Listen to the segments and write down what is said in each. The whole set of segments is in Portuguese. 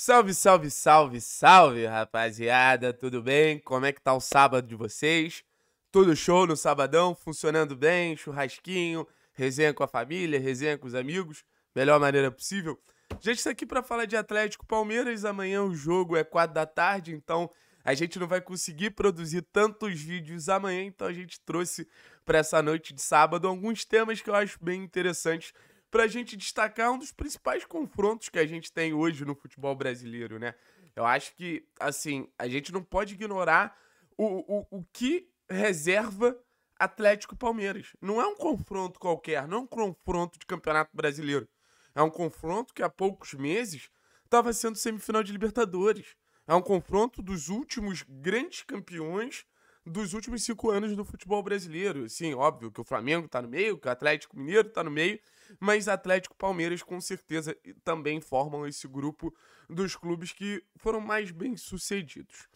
Salve, salve, salve, salve, rapaziada, tudo bem? Como é que tá o sábado de vocês? Tudo show no sabadão, funcionando bem, churrasquinho, resenha com a família, resenha com os amigos, melhor maneira possível. Gente, isso tá aqui para falar de Atlético Palmeiras, amanhã o jogo é 4 da tarde, então a gente não vai conseguir produzir tantos vídeos amanhã, então a gente trouxe para essa noite de sábado alguns temas que eu acho bem interessantes para a gente destacar um dos principais confrontos que a gente tem hoje no futebol brasileiro, né? Eu acho que, assim, a gente não pode ignorar o, o, o que reserva Atlético Palmeiras. Não é um confronto qualquer, não é um confronto de Campeonato Brasileiro. É um confronto que há poucos meses estava sendo semifinal de Libertadores. É um confronto dos últimos grandes campeões dos últimos cinco anos do futebol brasileiro. Sim, óbvio que o Flamengo está no meio, que o Atlético Mineiro está no meio, mas Atlético Palmeiras com certeza também formam esse grupo dos clubes que foram mais bem sucedidos.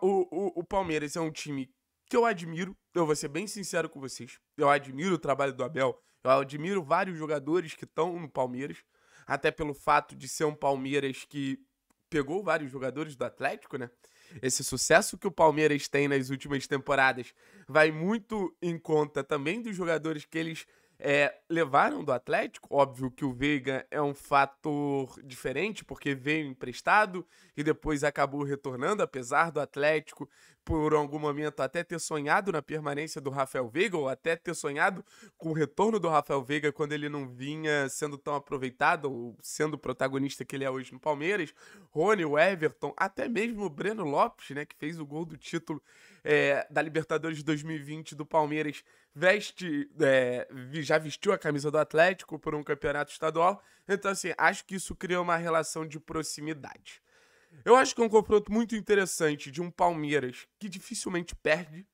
O, o, o Palmeiras é um time que eu admiro, eu vou ser bem sincero com vocês, eu admiro o trabalho do Abel, eu admiro vários jogadores que estão no Palmeiras, até pelo fato de ser um Palmeiras que pegou vários jogadores do Atlético, né? Esse sucesso que o Palmeiras tem nas últimas temporadas vai muito em conta também dos jogadores que eles é, levaram do Atlético. Óbvio que o Veiga é um fator diferente, porque veio emprestado e depois acabou retornando, apesar do Atlético, por algum momento, até ter sonhado na permanência do Rafael Veiga, ou até ter sonhado com o retorno do Rafael Veiga quando ele não vinha sendo tão aproveitado, ou sendo o protagonista que ele é hoje no Palmeiras. Rony, o Everton, até mesmo o Breno Lopes, né, que fez o gol do título é, da Libertadores 2020 do Palmeiras veste, é, já vestiu a camisa do Atlético por um campeonato estadual. Então, assim, acho que isso cria uma relação de proximidade. Eu acho que é um confronto muito interessante de um Palmeiras que dificilmente perde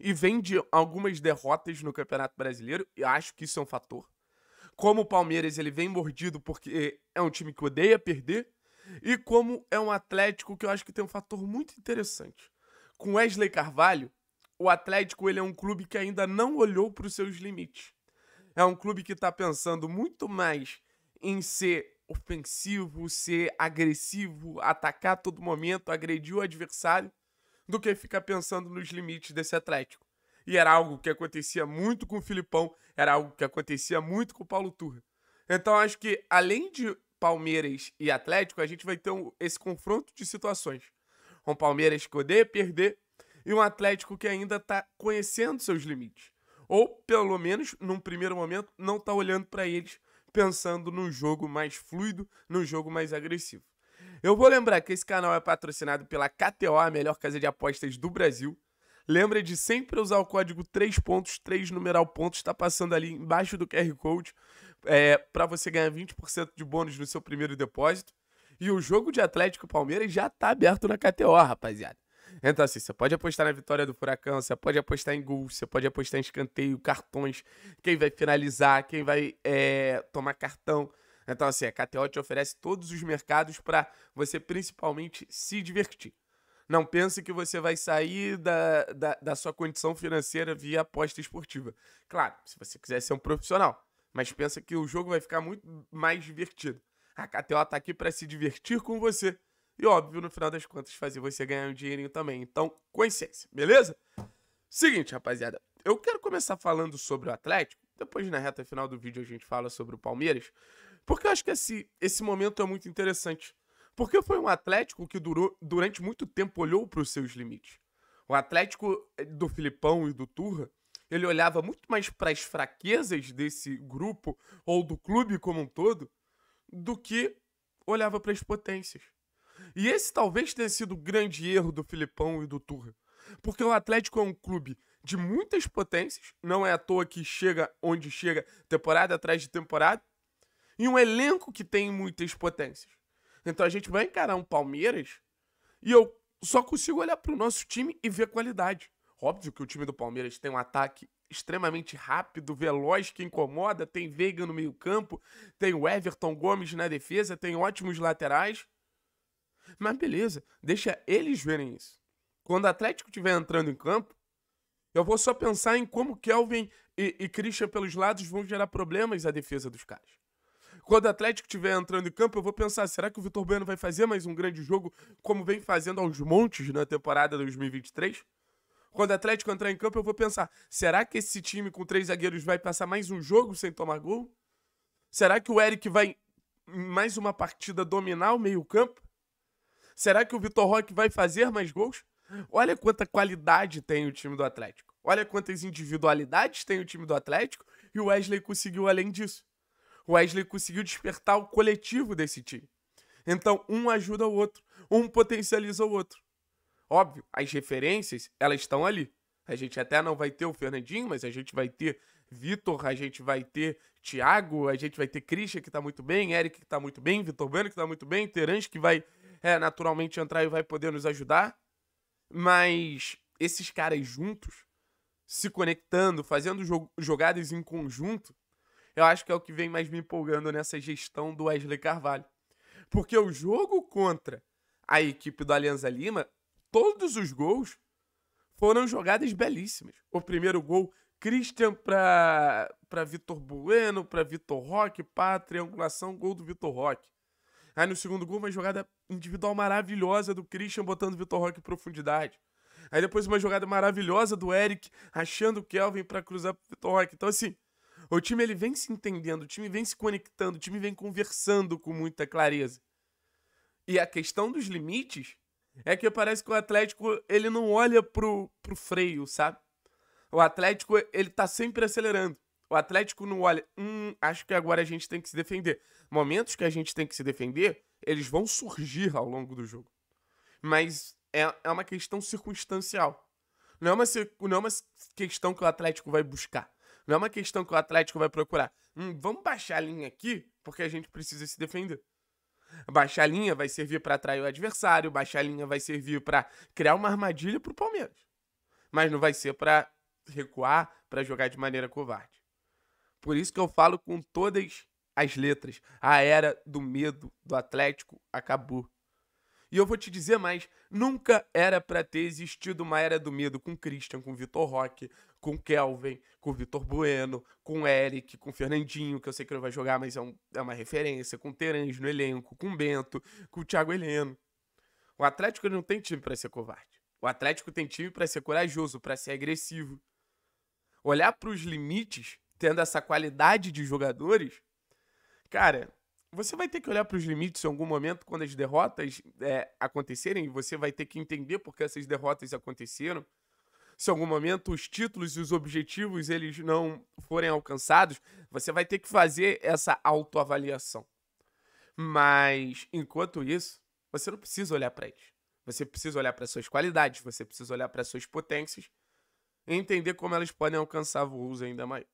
e vem de algumas derrotas no Campeonato Brasileiro, e acho que isso é um fator. Como o Palmeiras ele vem mordido porque é um time que odeia perder, e como é um Atlético que eu acho que tem um fator muito interessante. Com Wesley Carvalho, o Atlético ele é um clube que ainda não olhou para os seus limites. É um clube que está pensando muito mais em ser ofensivo, ser agressivo, atacar a todo momento, agredir o adversário, do que ficar pensando nos limites desse Atlético. E era algo que acontecia muito com o Filipão, era algo que acontecia muito com o Paulo Turra. Então acho que além de Palmeiras e Atlético, a gente vai ter um, esse confronto de situações. Um Palmeiras que perder e um Atlético que ainda está conhecendo seus limites. Ou, pelo menos, num primeiro momento, não está olhando para eles pensando num jogo mais fluido, num jogo mais agressivo. Eu vou lembrar que esse canal é patrocinado pela KTO, a melhor casa de apostas do Brasil. Lembra de sempre usar o código 3 pontos, 3 numeral pontos, está passando ali embaixo do QR Code, é, para você ganhar 20% de bônus no seu primeiro depósito. E o jogo de Atlético Palmeiras já tá aberto na KTO, rapaziada. Então, assim, você pode apostar na vitória do Furacão, você pode apostar em gol, você pode apostar em escanteio, cartões, quem vai finalizar, quem vai é, tomar cartão. Então, assim, a KTO te oferece todos os mercados para você principalmente se divertir. Não pense que você vai sair da, da, da sua condição financeira via aposta esportiva. Claro, se você quiser ser um profissional, mas pensa que o jogo vai ficar muito mais divertido. A KTO tá aqui para se divertir com você e, óbvio, no final das contas, fazer você ganhar um dinheirinho também. Então, consciência, beleza? Seguinte, rapaziada, eu quero começar falando sobre o Atlético. Depois, na reta final do vídeo, a gente fala sobre o Palmeiras. Porque eu acho que esse, esse momento é muito interessante. Porque foi um Atlético que durou, durante muito tempo olhou para os seus limites. O Atlético eh, do Filipão e do Turra, ele olhava muito mais para as fraquezas desse grupo ou do clube como um todo do que olhava para as potências. E esse talvez tenha sido o grande erro do Filipão e do Turra. Porque o Atlético é um clube de muitas potências, não é à toa que chega onde chega, temporada atrás de temporada, e um elenco que tem muitas potências. Então a gente vai encarar um Palmeiras e eu só consigo olhar para o nosso time e ver qualidade. Óbvio que o time do Palmeiras tem um ataque extremamente rápido, veloz, que incomoda. Tem Veiga no meio-campo, tem o Everton Gomes na defesa, tem ótimos laterais. Mas beleza, deixa eles verem isso. Quando o Atlético estiver entrando em campo, eu vou só pensar em como Kelvin e, e Christian pelos lados vão gerar problemas à defesa dos caras. Quando o Atlético estiver entrando em campo, eu vou pensar: será que o Vitor Bueno vai fazer mais um grande jogo, como vem fazendo aos montes na temporada 2023? Quando o Atlético entrar em campo, eu vou pensar: será que esse time com três zagueiros vai passar mais um jogo sem tomar gol? Será que o Eric vai mais uma partida dominar o meio-campo? Será que o Vitor Roque vai fazer mais gols? Olha quanta qualidade tem o time do Atlético. Olha quantas individualidades tem o time do Atlético e o Wesley conseguiu além disso. O Wesley conseguiu despertar o coletivo desse time. Então, um ajuda o outro, um potencializa o outro. Óbvio, as referências, elas estão ali. A gente até não vai ter o Fernandinho, mas a gente vai ter Vitor, a gente vai ter Thiago, a gente vai ter Christian, que tá muito bem, Eric, que tá muito bem, Vitor Bueno, que tá muito bem, Terence que vai é, naturalmente entrar e vai poder nos ajudar. Mas esses caras juntos, se conectando, fazendo jogadas em conjunto, eu acho que é o que vem mais me empolgando nessa gestão do Wesley Carvalho. Porque o jogo contra a equipe do Alianza Lima todos os gols foram jogadas belíssimas. O primeiro gol, Christian para Vitor Bueno, para Vitor Roque, pá, triangulação, gol do Vitor Roque. Aí no segundo gol, uma jogada individual maravilhosa do Christian botando Vitor Roque em profundidade. Aí depois uma jogada maravilhosa do Eric achando o Kelvin para cruzar pro Vitor Roque. Então assim, o time ele vem se entendendo, o time vem se conectando, o time vem conversando com muita clareza. E a questão dos limites é que parece que o Atlético, ele não olha pro, pro freio, sabe? O Atlético, ele tá sempre acelerando. O Atlético não olha, hum, acho que agora a gente tem que se defender. Momentos que a gente tem que se defender, eles vão surgir ao longo do jogo. Mas é, é uma questão circunstancial. Não é, uma, não é uma questão que o Atlético vai buscar. Não é uma questão que o Atlético vai procurar. Hum, vamos baixar a linha aqui, porque a gente precisa se defender. Baixar a linha vai servir para atrair o adversário, baixar a linha vai servir para criar uma armadilha para o Palmeiras. Mas não vai ser para recuar, para jogar de maneira covarde. Por isso que eu falo com todas as letras. A era do medo do Atlético acabou. E eu vou te dizer mais, nunca era para ter existido uma era do medo com Christian, com Vitor Roque, com Kelvin, com Vitor Bueno, com Eric, com Fernandinho, que eu sei que ele vai jogar, mas é, um, é uma referência, com Terange no elenco, com Bento, com Thiago Heleno. O Atlético não tem time para ser covarde. O Atlético tem time para ser corajoso, para ser agressivo. Olhar para os limites, tendo essa qualidade de jogadores, cara, você vai ter que olhar para os limites em algum momento quando as derrotas é, acontecerem, você vai ter que entender por que essas derrotas aconteceram. Se em algum momento os títulos e os objetivos eles não forem alcançados, você vai ter que fazer essa autoavaliação. Mas enquanto isso, você não precisa olhar para eles. Você precisa olhar para suas qualidades, você precisa olhar para suas potências e entender como elas podem alcançar voos ainda maiores.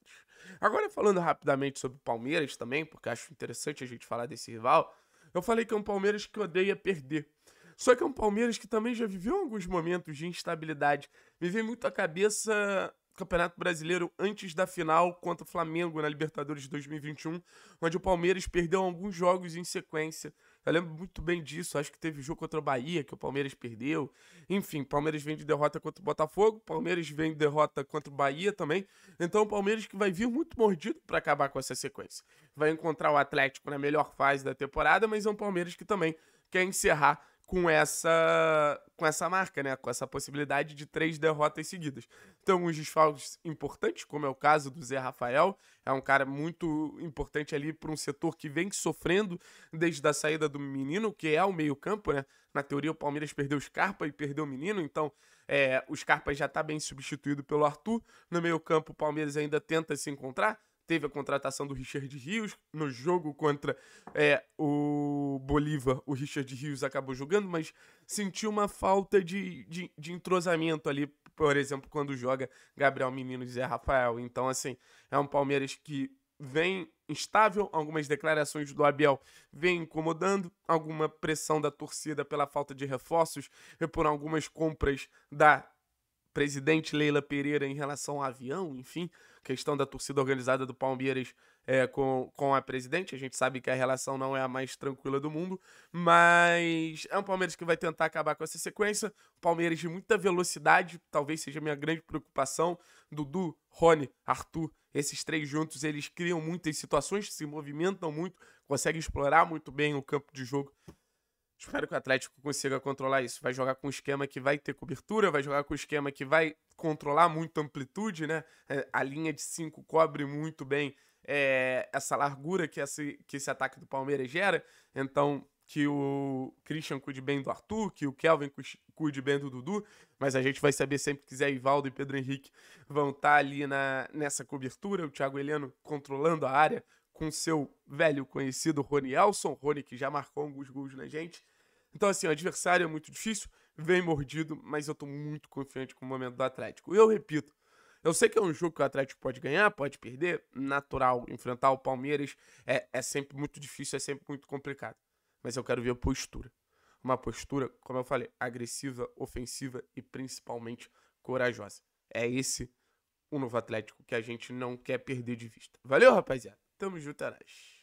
Agora, falando rapidamente sobre o Palmeiras também, porque acho interessante a gente falar desse rival, eu falei que é um Palmeiras que odeia perder. Só que é um Palmeiras que também já viveu alguns momentos de instabilidade. Me vem muito à cabeça o Campeonato Brasileiro antes da final contra o Flamengo na Libertadores de 2021, onde o Palmeiras perdeu alguns jogos em sequência. Eu lembro muito bem disso. Acho que teve jogo contra o Bahia, que o Palmeiras perdeu. Enfim, Palmeiras vem de derrota contra o Botafogo, Palmeiras vem de derrota contra o Bahia também. Então, o Palmeiras que vai vir muito mordido para acabar com essa sequência. Vai encontrar o Atlético na melhor fase da temporada, mas é um Palmeiras que também quer encerrar com essa com essa marca, né? Com essa possibilidade de três derrotas seguidas. Então, alguns desfalques importantes, como é o caso do Zé Rafael, é um cara muito importante ali para um setor que vem sofrendo desde a saída do menino, que é o meio-campo, né? Na teoria, o Palmeiras perdeu o Scarpa e perdeu o menino, então é, o Scarpa já está bem substituído pelo Arthur. No meio-campo, o Palmeiras ainda tenta se encontrar teve a contratação do Richard Rios no jogo contra é, o Bolívar. O Richard Rios acabou jogando, mas sentiu uma falta de, de, de entrosamento ali, por exemplo, quando joga Gabriel Menino e Zé Rafael. Então, assim, é um Palmeiras que vem instável, algumas declarações do Abel vem incomodando, alguma pressão da torcida pela falta de reforços e por algumas compras da presidente Leila Pereira em relação ao avião, enfim, questão da torcida organizada do Palmeiras é, com, com a presidente. A gente sabe que a relação não é a mais tranquila do mundo, mas é um Palmeiras que vai tentar acabar com essa sequência. Palmeiras de muita velocidade, talvez seja a minha grande preocupação. Dudu, Rony, Arthur, esses três juntos, eles criam muitas situações, se movimentam muito, conseguem explorar muito bem o campo de jogo Espero que o Atlético consiga controlar isso. Vai jogar com um esquema que vai ter cobertura, vai jogar com um esquema que vai controlar muito amplitude, né? É, a linha de 5 cobre muito bem é, essa largura que esse, que esse ataque do Palmeiras gera. Então, que o Christian cuide bem do Arthur, que o Kelvin cuide bem do Dudu. Mas a gente vai saber sempre que Zé Ivaldo e Pedro Henrique vão estar tá ali na, nessa cobertura. O Thiago Heleno controlando a área, com seu velho conhecido Rony Elson, Rony que já marcou alguns gols na gente. Então, assim, o adversário é muito difícil, vem mordido, mas eu tô muito confiante com o momento do Atlético. E eu repito, eu sei que é um jogo que o Atlético pode ganhar, pode perder, natural. Enfrentar o Palmeiras é, é sempre muito difícil, é sempre muito complicado. Mas eu quero ver a postura. Uma postura, como eu falei, agressiva, ofensiva e principalmente corajosa. É esse o novo Atlético que a gente não quer perder de vista. Valeu, rapaziada! Tamo junto, Arash. É